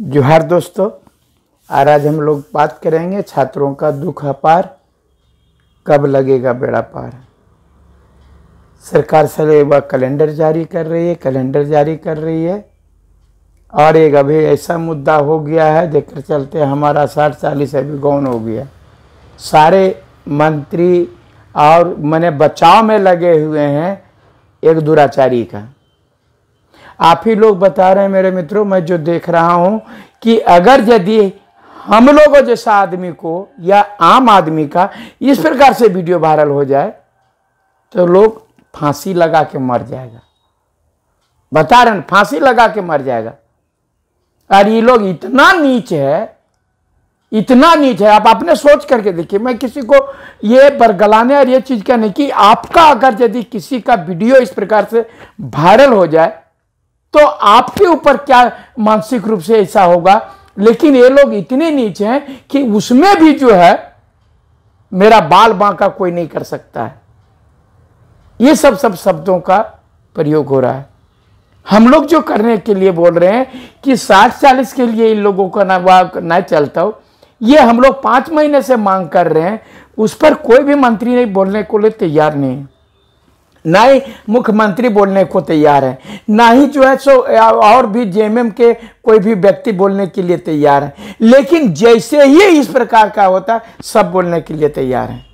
जोहार दोस्तों आज हम लोग बात करेंगे छात्रों का दुख अपार कब लगेगा बेड़ा पार सरकार से वह कैलेंडर जारी कर रही है कैलेंडर जारी कर रही है और एक अभी ऐसा मुद्दा हो गया है देखकर चलते हमारा साठ चालीस अभी गौन हो गया सारे मंत्री और मैंने बचाव में लगे हुए हैं एक दुराचारी का आप ही लोग बता रहे हैं मेरे मित्रों मैं जो देख रहा हूँ कि अगर यदि हम लोगों जैसा आदमी को या आम आदमी का इस प्रकार से वीडियो वायरल हो जाए तो लोग फांसी लगा के मर जाएगा बता रहे फांसी लगा के मर जाएगा और ये लोग इतना नीच है इतना नीच है आप अपने सोच करके देखिए मैं किसी को ये बरगलाने और ये चीज़ कहने कि आपका अगर यदि किसी का वीडियो इस प्रकार से वायरल हो जाए तो आपके ऊपर क्या मानसिक रूप से ऐसा होगा लेकिन ये लोग इतने नीचे हैं कि उसमें भी जो है मेरा बाल बांका कोई नहीं कर सकता है ये सब सब शब्दों का प्रयोग हो रहा है हम लोग जो करने के लिए बोल रहे हैं कि साठ चालीस के लिए इन लोगों का ना वाह ना चलता हो ये हम लोग पांच महीने से मांग कर रहे हैं उस पर कोई भी मंत्री नहीं बोलने को लिए तैयार नहीं है ना ही मुख्यमंत्री बोलने को तैयार है ना ही जो है सो और भी जेएमएम के कोई भी व्यक्ति बोलने के लिए तैयार है लेकिन जैसे ही इस प्रकार का होता है सब बोलने के लिए तैयार है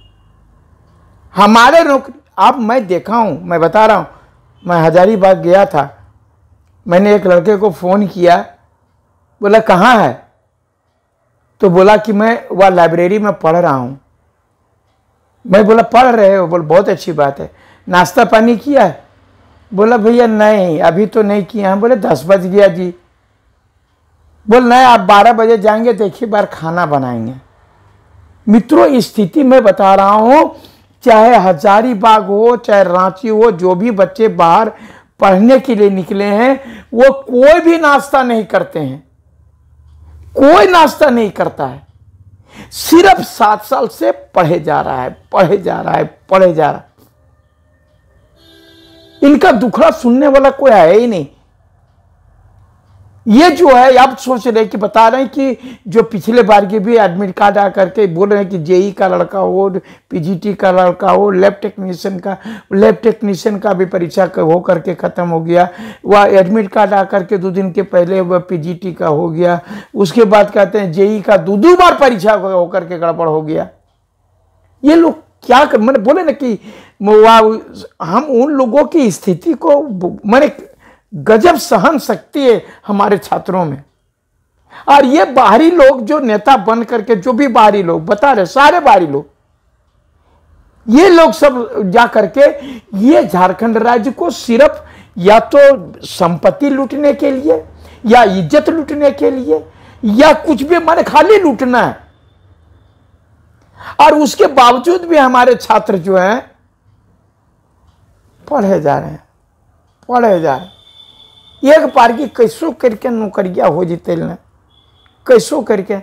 हमारे नौकरी अब मैं देखा हूँ मैं बता रहा हूँ मैं हजारीबाग गया था मैंने एक लड़के को फ़ोन किया बोला कहाँ है तो बोला कि मैं वह लाइब्रेरी में पढ़ रहा हूँ मैं बोला पढ़ रहे हो बोल बहुत अच्छी बात है नाश्ता पानी किया है बोला भैया नहीं अभी तो नहीं किया हम बोले दस बज गया जी बोल नहीं आप बारह बजे जाएंगे देखिए बार खाना बनाएंगे मित्रों स्थिति में बता रहा हूँ चाहे हजारीबाग हो चाहे रांची हो जो भी बच्चे बाहर पढ़ने के लिए निकले हैं वो कोई भी नाश्ता नहीं करते हैं कोई नाश्ता नहीं करता है सिर्फ सात साल से पढ़े जा रहा है पढ़े जा रहा है पढ़े जा रहा है इनका दुखड़ा सुनने वाला कोई है ही नहीं ये जो है आप सोच रहे कि बता रहे हैं कि जो पिछले बार के भी एडमिट कार्ड आ करके बोल रहे हैं कि जेई का लड़का हो पीजीटी का लड़का हो लैब टेक्नीशियन का लैब टेक्नीशियन का भी परीक्षा हो करके ख़त्म हो गया वह एडमिट कार्ड आ करके दो दिन के पहले वह पीजीटी का हो गया उसके बाद कहते हैं जेई का दो दो बार परीक्षा होकर के गड़बड़ हो गया ये लोग क्या कर मैंने बोले ना कि हम उन लोगों की स्थिति को मैंने गजब सहन शक्ति है हमारे छात्रों में और ये बाहरी लोग जो नेता बन करके जो भी बाहरी लोग बता रहे सारे बाहरी लोग ये लोग सब जा करके ये झारखंड राज्य को सिर्फ या तो संपत्ति लूटने के लिए या इज्जत लूटने के लिए या कुछ भी माने खाली लूटना है और उसके बावजूद भी हमारे छात्र जो हैं पढ़े जा रहे हैं पढ़े जा रहे एक पार की कैसो करके नौकरिया हो जीते कैसो करके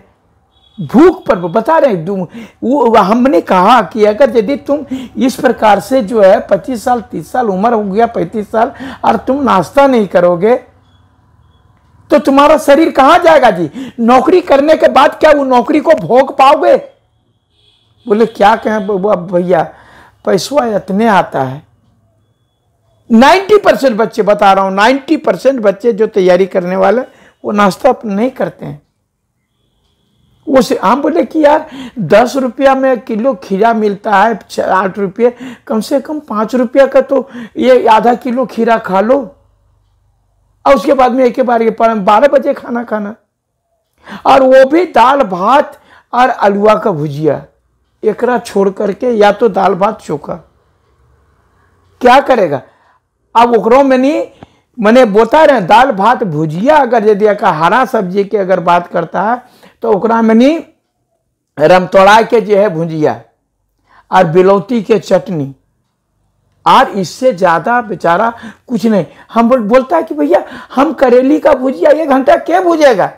भूख पर बता रहे हैं वो हमने कहा कि अगर यदि तुम इस प्रकार से जो है पच्चीस साल तीस साल उम्र हो गया पैंतीस साल और तुम नाश्ता नहीं करोगे तो तुम्हारा शरीर कहाँ जाएगा जी नौकरी करने के बाद क्या वो नौकरी को भोग पाओगे बोले क्या कहें भैया पैसा इतने आता है 90 परसेंट बच्चे बता रहा हूँ 90 परसेंट बच्चे जो तैयारी करने वाले वो नाश्ता नहीं करते हैं वो से हम बोले कि यार दस रुपया में किलो खीरा मिलता है आठ रुपये कम से कम पाँच रुपया का तो ये आधा किलो खीरा खा लो और उसके बाद में एक बार ये बारह बजे खाना खाना और वो भी दाल भात और अलुआ का भुजिया एकरा छोड़ करके या तो दाल भात चोखा क्या करेगा अब ओकरो नहीं मैंने बोता रहे दाल भात भुजिया अगर यदि हरा सब्जी के अगर बात करता है तो ओकरा नहीं रमतोड़ा के जो है भुजिया और बिलौती के चटनी और इससे ज़्यादा बेचारा कुछ नहीं हम बोल, बोलता है कि भैया हम करेली का भुजिया एक घंटा क्या भुजेगा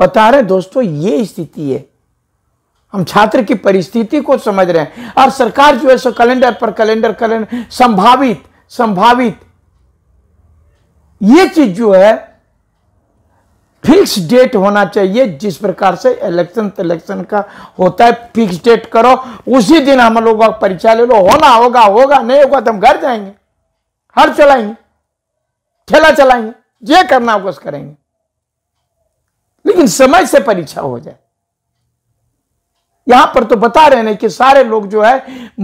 बता रहे दोस्तों ये स्थिति है हम छात्र की परिस्थिति को समझ रहे हैं और सरकार जो है सो कैलेंडर पर कैलेंडर कैलेंडर संभावित संभावित ये चीज जो है फिक्स डेट होना चाहिए जिस प्रकार से इलेक्शन इलेक्शन का होता है फिक्स डेट करो उसी दिन हम लोगों का परीक्षा ले लो होना होगा होगा नहीं होगा तो हम घर जाएंगे हर चलाएंगे ठेला चलाएंगे जे करना होगा करेंगे लेकिन समय से परीक्षा हो जाए यहां पर तो बता रहे हैं कि सारे लोग जो है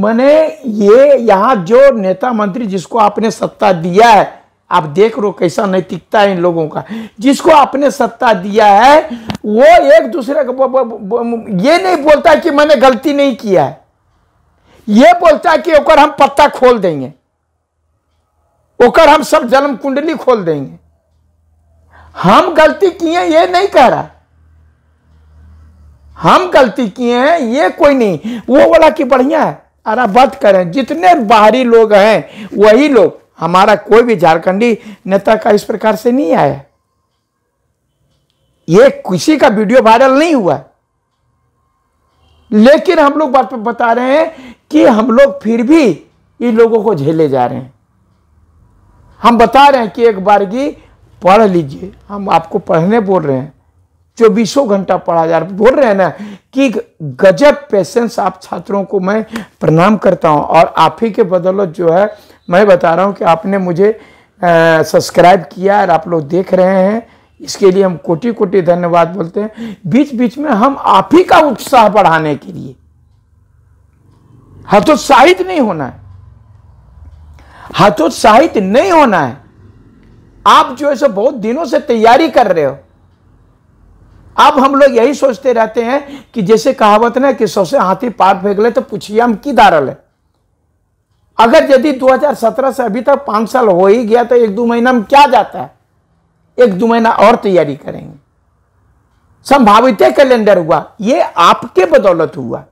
मैंने ये यहां जो नेता मंत्री जिसको आपने सत्ता दिया है आप देख रहे हो कैसा नैतिकता है इन लोगों का जिसको आपने सत्ता दिया है वो एक दूसरे को ये नहीं बोलता कि मैंने गलती नहीं किया है ये बोलता है कि ओकर हम पत्ता खोल देंगे ओकर हम सब जन्म कुंडली खोल देंगे हम गलती किए ये नहीं कह रहा हम गलती किए हैं ये कोई नहीं वो बोला कि बढ़िया है अरे बात करें जितने बाहरी लोग हैं वही लोग हमारा कोई भी झारखंडी नेता का इस प्रकार से नहीं आया ये किसी का वीडियो वायरल नहीं हुआ लेकिन हम लोग बात बता रहे हैं कि हम लोग फिर भी इन लोगों को झेले जा रहे हैं हम बता रहे हैं कि एक बार की पढ़ लीजिए हम आपको पढ़ने बोल रहे हैं चौबीसों घंटा पढ़ा जा रहा बोल रहे हैं ना कि गजब पेशेंस आप छात्रों को मैं प्रणाम करता हूँ और आप ही के बदौलत जो है मैं बता रहा हूँ कि आपने मुझे सब्सक्राइब किया और आप लोग देख रहे हैं इसके लिए हम कोटि कोटि धन्यवाद बोलते हैं बीच बीच में हम आप ही का उत्साह बढ़ाने के लिए हतोत्साहित नहीं होना है हतोत्साहित नहीं होना है आप जो है सो बहुत दिनों से तैयारी कर रहे हो अब हम लोग यही सोचते रहते हैं कि जैसे कहावत ना कि सौ से हाथी पार ले तो पूछिए हम की दारल है अगर यदि 2017 से अभी तक पांच साल हो ही गया तो एक दो महीना में क्या जाता है एक दो महीना और तैयारी करेंगे संभावित कैलेंडर हुआ ये आपके बदौलत हुआ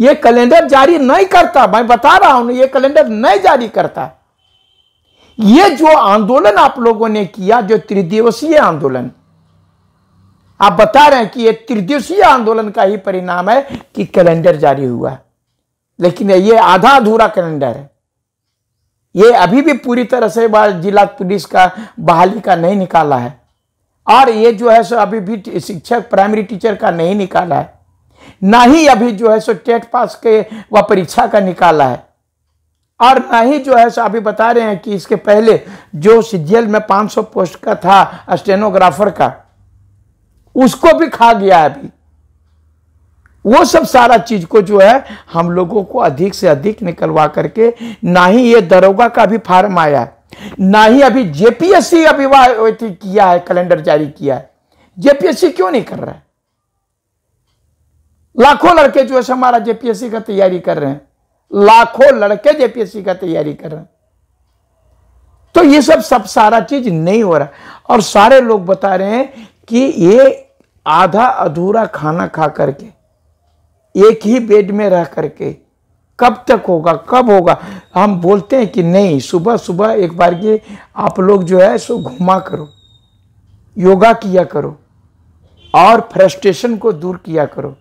ये कैलेंडर जारी नहीं करता मैं बता रहा हूं ये कैलेंडर नहीं जारी करता ये जो आंदोलन आप लोगों ने किया जो त्रिदिवसीय आंदोलन आप बता रहे हैं कि यह त्रिदिवसीय आंदोलन का ही परिणाम है कि कैलेंडर जारी हुआ है लेकिन ये आधा अधूरा कैलेंडर है ये अभी भी पूरी तरह से जिला पुलिस का बहाली का नहीं निकाला है और ये जो है सो अभी भी शिक्षक प्राइमरी टीचर का नहीं निकाला है ना ही अभी जो है सो टेट पास के व परीक्षा का निकाला है और ना ही जो है सो अभी बता रहे हैं कि इसके पहले जो सीजीएल में 500 पोस्ट का था स्टेनोग्राफर का उसको भी खा गया है अभी वो सब सारा चीज को जो है हम लोगों को अधिक से अधिक निकलवा करके ना ही ये दरोगा का भी फार्म आया है ना ही अभी जेपीएससी अभी किया है कैलेंडर जारी किया है जेपीएससी क्यों नहीं कर रहा है लाखों लड़के जो है हमारा जेपीएससी का तैयारी कर रहे हैं लाखों लड़के जेपीएससी का तैयारी कर रहे हैं तो ये सब सब सारा चीज नहीं हो रहा और सारे लोग बता रहे हैं कि ये आधा अधूरा खाना खा करके एक ही बेड में रह करके कब तक होगा कब होगा हम बोलते हैं कि नहीं सुबह सुबह एक बार ये आप लोग जो है सो घुमा करो योगा किया करो और फ्रस्ट्रेशन को दूर किया करो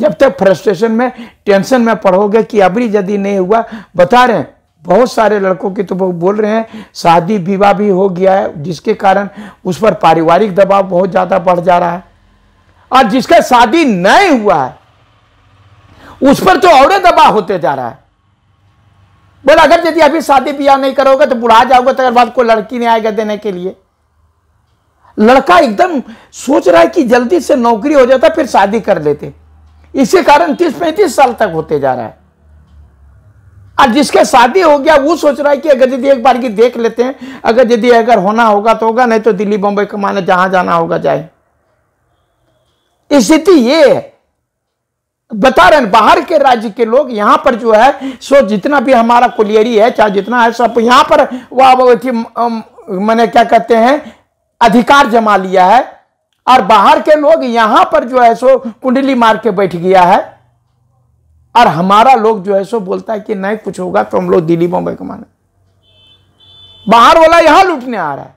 जब तक फ्रस्ट्रेशन में टेंशन में पढ़ोगे कि अभी यदि नहीं हुआ बता रहे हैं बहुत सारे लड़कों के तो बोल रहे हैं शादी विवाह भी हो गया है जिसके कारण उस पर पारिवारिक दबाव बहुत ज़्यादा बढ़ जा रहा है और जिसका शादी नहीं हुआ है उस पर तो और दबाव होते जा रहा है बोल अगर यदि अभी शादी ब्याह नहीं करोगे तो बुढ़ा जाओगे तो अगर बात को लड़की नहीं आएगा देने के लिए लड़का एकदम सोच रहा है कि जल्दी से नौकरी हो जाता फिर शादी कर लेते इसी कारण तीस पैंतीस साल तक होते जा रहा है और जिसके शादी हो गया वो सोच रहा है कि अगर यदि एक बार की देख लेते हैं अगर यदि अगर होना होगा तो होगा नहीं तो दिल्ली बम्बई कमाने जहां जाना होगा जाए स्थिति ये है बता रहे बाहर के राज्य के लोग यहां पर जो है सो जितना भी हमारा कुलियरी है चाहे जितना है सब यहां पर वह मैंने क्या कहते हैं अधिकार जमा लिया है और बाहर के लोग यहां पर जो है सो कुंडली मार के बैठ गया है और हमारा लोग जो है सो बोलता है कि नहीं कुछ होगा तो हम लोग दिल्ली बॉम्बे माने बाहर वाला यहां लूटने आ रहा है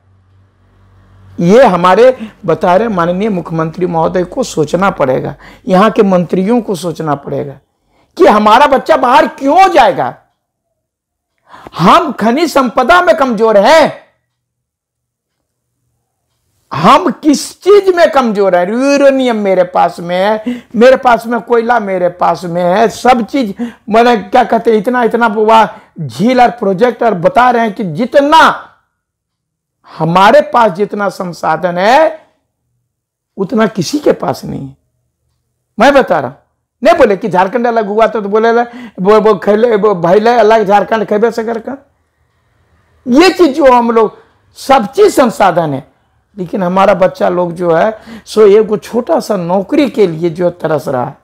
ये हमारे बता रहे माननीय मुख्यमंत्री महोदय को सोचना पड़ेगा यहां के मंत्रियों को सोचना पड़ेगा कि हमारा बच्चा बाहर क्यों जाएगा हम खनिज संपदा में कमजोर हैं हम किस चीज में कमजोर है यूरेनियम मेरे पास में है मेरे पास में कोयला मेरे पास में है सब चीज मैंने क्या कहते हैं इतना इतना झील और प्रोजेक्ट और बता रहे हैं कि जितना हमारे पास जितना संसाधन है उतना किसी के पास नहीं है मैं बता रहा हूं नहीं बोले कि झारखंड अलग हुआ तो, तो बोले वो वो खेले वो भैले अलग झारखंड खेबे से कर ये चीज जो हम लोग सब चीज संसाधन है लेकिन हमारा बच्चा लोग जो है सो एक छोटा सा नौकरी के लिए जो तरस रहा है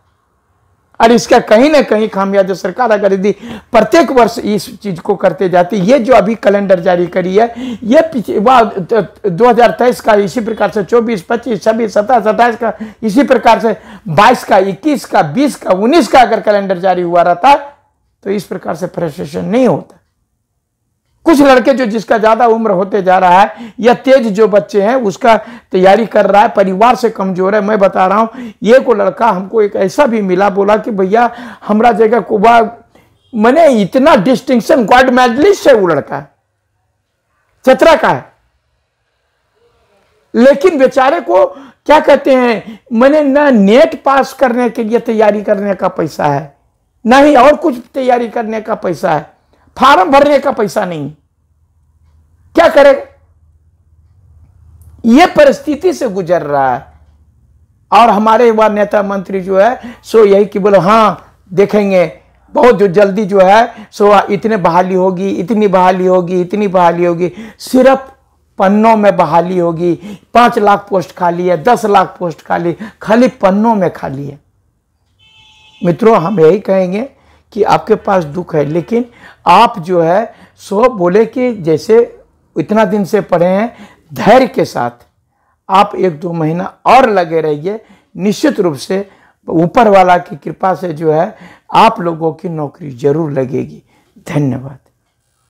और इसका कहीं ना कहीं खामिया जो सरकार अगर यदि प्रत्येक वर्ष इस चीज को करते जाती ये जो अभी कैलेंडर जारी करी है ये दो हजार तेईस का इसी प्रकार से चौबीस पच्चीस छब्बीस सत्ताईस अट्ठाईस का इसी प्रकार से बाईस का इक्कीस का बीस का उन्नीस का अगर कैलेंडर जारी हुआ रहता तो इस प्रकार से फ्रस्ट्रेशन नहीं होता कुछ लड़के जो जिसका ज़्यादा उम्र होते जा रहा है या तेज जो बच्चे हैं उसका तैयारी कर रहा है परिवार से कमज़ोर है मैं बता रहा हूं ये को लड़का हमको एक ऐसा भी मिला बोला कि भैया हमारा जगह कुबा मैंने इतना डिस्टिंक्शन गॉड मेडलिस्ट है वो लड़का चतरा का है लेकिन बेचारे को क्या कहते हैं मैंने ना नेट पास करने के लिए तैयारी करने का पैसा है ना ही और कुछ तैयारी करने का पैसा है फार्म भरने का पैसा नहीं क्या करेगा यह परिस्थिति से गुजर रहा है और हमारे वह नेता मंत्री जो है सो यही कि बोलो हां देखेंगे बहुत जो जल्दी जो है सो इतने बहाली होगी इतनी बहाली होगी इतनी बहाली होगी सिर्फ पन्नों में बहाली होगी पांच लाख पोस्ट खाली है दस लाख पोस्ट खाली खाली पन्नों में खाली है मित्रों हम यही कहेंगे कि आपके पास दुख है लेकिन आप जो है सो बोले कि जैसे इतना दिन से पढ़े हैं धैर्य के साथ आप एक दो महीना और लगे रहिए निश्चित रूप से ऊपर वाला की कृपा से जो है आप लोगों की नौकरी जरूर लगेगी धन्यवाद